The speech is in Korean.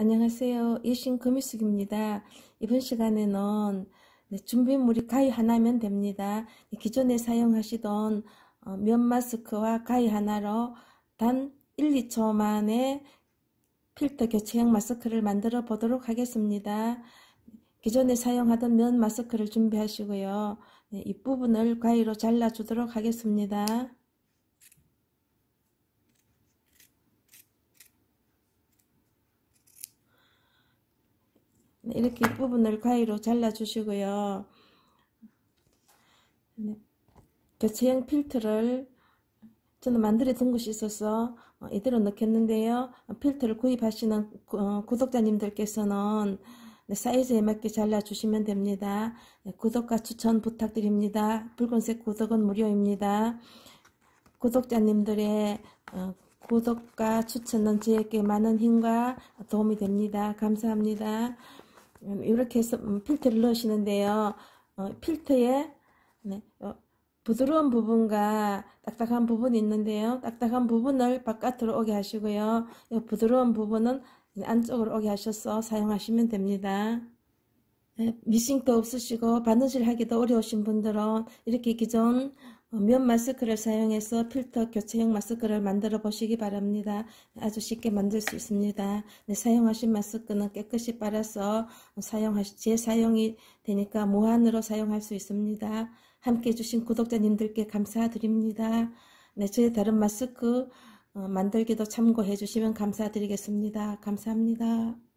안녕하세요. 예신 금유숙입니다. 이번 시간에는 네, 준비물이 가위 하나면 됩니다. 네, 기존에 사용하시던 어, 면 마스크와 가위 하나로 단 1, 2초 만에 필터 교체형 마스크를 만들어 보도록 하겠습니다. 기존에 사용하던 면 마스크를 준비하시고요. 네, 이 부분을 가위로 잘라 주도록 하겠습니다. 네, 이렇게 부분을 가위로 잘라주시고요. 교체형 네, 그 필터를 저는 만들어둔 것이 있어서 어, 이대로 넣겠는데요. 필터를 구입하시는 어, 구독자님들께서는 네, 사이즈에 맞게 잘라주시면 됩니다. 구독과 추천 부탁드립니다. 붉은색 구독은 무료입니다. 구독자님들의 어, 구독과 추천은 저에게 많은 힘과 도움이 됩니다. 감사합니다. 이렇게 해서 필터를 넣으시는데요. 어, 필터에 네, 어, 부드러운 부분과 딱딱한 부분이 있는데요. 딱딱한 부분을 바깥으로 오게 하시고요. 부드러운 부분은 안쪽으로 오게 하셔서 사용하시면 됩니다. 네, 미싱도 없으시고 바느질 하기도 어려우신 분들은 이렇게 기존 어, 면 마스크를 사용해서 필터 교체형 마스크를 만들어 보시기 바랍니다. 아주 쉽게 만들 수 있습니다. 네, 사용하신 마스크는 깨끗이 빨아서 사용하시, 재사용이 되니까 무한으로 사용할 수 있습니다. 함께 해주신 구독자님들께 감사드립니다. 네, 저의 다른 마스크 어, 만들기도 참고해 주시면 감사드리겠습니다. 감사합니다.